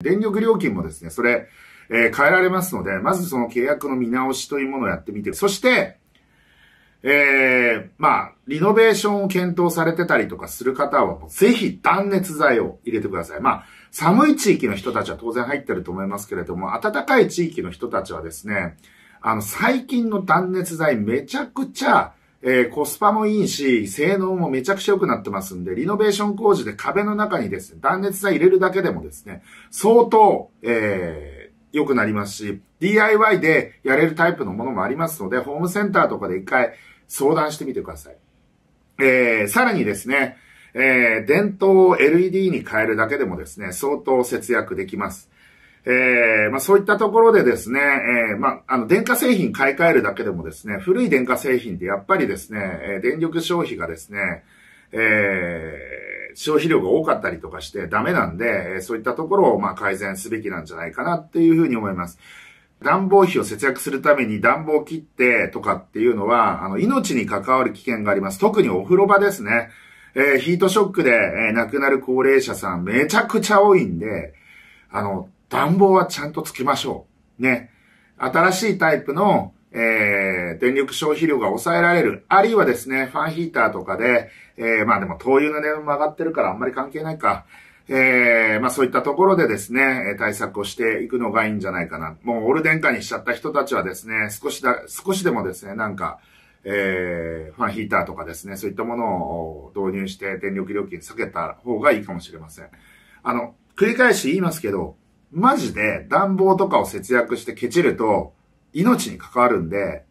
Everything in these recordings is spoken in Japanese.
電力料金もですね、それ、えー、変えられますので、まずその契約の見直しというものをやってみて、そして、えー、まあ、リノベーションを検討されてたりとかする方は、ぜひ断熱材を入れてください。まあ、寒い地域の人たちは当然入ってると思いますけれども、暖かい地域の人たちはですね、あの、最近の断熱材めちゃくちゃえー、コスパもいいし、性能もめちゃくちゃ良くなってますんで、リノベーション工事で壁の中にですね、断熱材入れるだけでもですね、相当、えー、良くなりますし、DIY でやれるタイプのものもありますので、ホームセンターとかで一回相談してみてください。えー、さらにですね、えー、電灯を LED に変えるだけでもですね、相当節約できます。えー、まあ、そういったところでですね、えー、まあ、あの、電化製品買い替えるだけでもですね、古い電化製品ってやっぱりですね、え電力消費がですね、えー、消費量が多かったりとかしてダメなんで、そういったところをまあ改善すべきなんじゃないかなっていうふうに思います。暖房費を節約するために暖房切ってとかっていうのは、あの、命に関わる危険があります。特にお風呂場ですね。えー、ヒートショックで、えー、亡くなる高齢者さんめちゃくちゃ多いんで、あの、暖房はちゃんとつきましょう。ね。新しいタイプの、えー、電力消費量が抑えられる。あるいはですね、ファンヒーターとかで、えー、まあでも灯油の値段も上がってるからあんまり関係ないか。えー、まあそういったところでですね、対策をしていくのがいいんじゃないかな。もうオール電化にしちゃった人たちはですね、少しだ、少しでもですね、なんか、えー、ファンヒーターとかですね、そういったものを導入して電力料金下げた方がいいかもしれません。あの、繰り返し言いますけど、マジで暖房とかを節約してケチると命に関わるんで、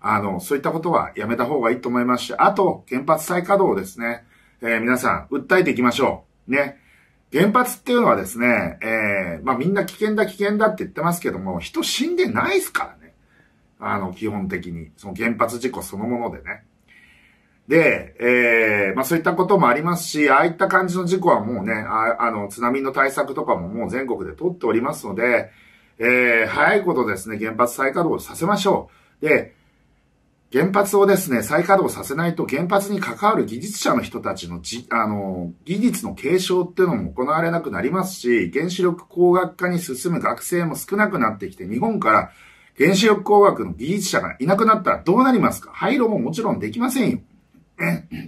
あの、そういったことはやめた方がいいと思いますし、あと、原発再稼働をですね、えー、皆さん、訴えていきましょう。ね。原発っていうのはですね、えー、まあみんな危険だ危険だって言ってますけども、人死んでないですからね。あの、基本的に。その原発事故そのものでね。で、えー、まあそういったこともありますし、ああいった感じの事故はもうね、ああの、津波の対策とかももう全国で取っておりますので、えー、早いことですね、原発再稼働させましょう。で、原発をですね、再稼働させないと原発に関わる技術者の人たちのじ、あの、技術の継承っていうのも行われなくなりますし、原子力工学科に進む学生も少なくなってきて、日本から原子力工学の技術者がいなくなったらどうなりますか廃炉ももちろんできませんよ。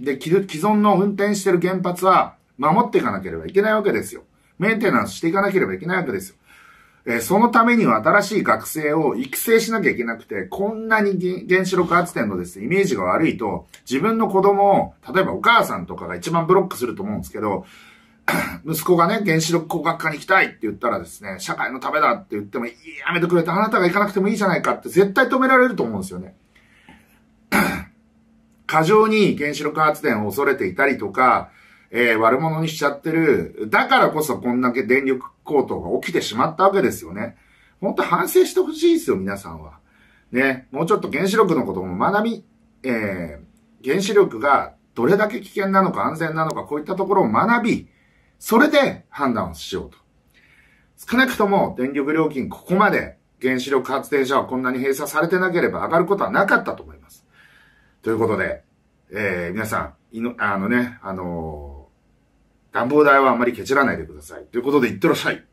で、既存の運転してる原発は守っていかなければいけないわけですよ。メンテナンスしていかなければいけないわけですよ。えー、そのためには新しい学生を育成しなきゃいけなくて、こんなに原子力発電のですね、イメージが悪いと、自分の子供を、例えばお母さんとかが一番ブロックすると思うんですけど、息子がね、原子力工学科に行きたいって言ったらですね、社会のためだって言っても、やめてくれて、あなたが行かなくてもいいじゃないかって絶対止められると思うんですよね。過剰に原子力発電を恐れていたりとか、えー、悪者にしちゃってる。だからこそこんだけ電力高騰が起きてしまったわけですよね。ほんと反省してほしいですよ、皆さんは。ね、もうちょっと原子力のことも学び、えー、原子力がどれだけ危険なのか安全なのか、こういったところを学び、それで判断をしようと。少なくとも電力料金ここまで原子力発電所はこんなに閉鎖されてなければ上がることはなかったと思います。ということで、えー、皆さん、いの、あのね、あのー、暖房代はあんまりケチらないでください。ということで、いってらっしゃい。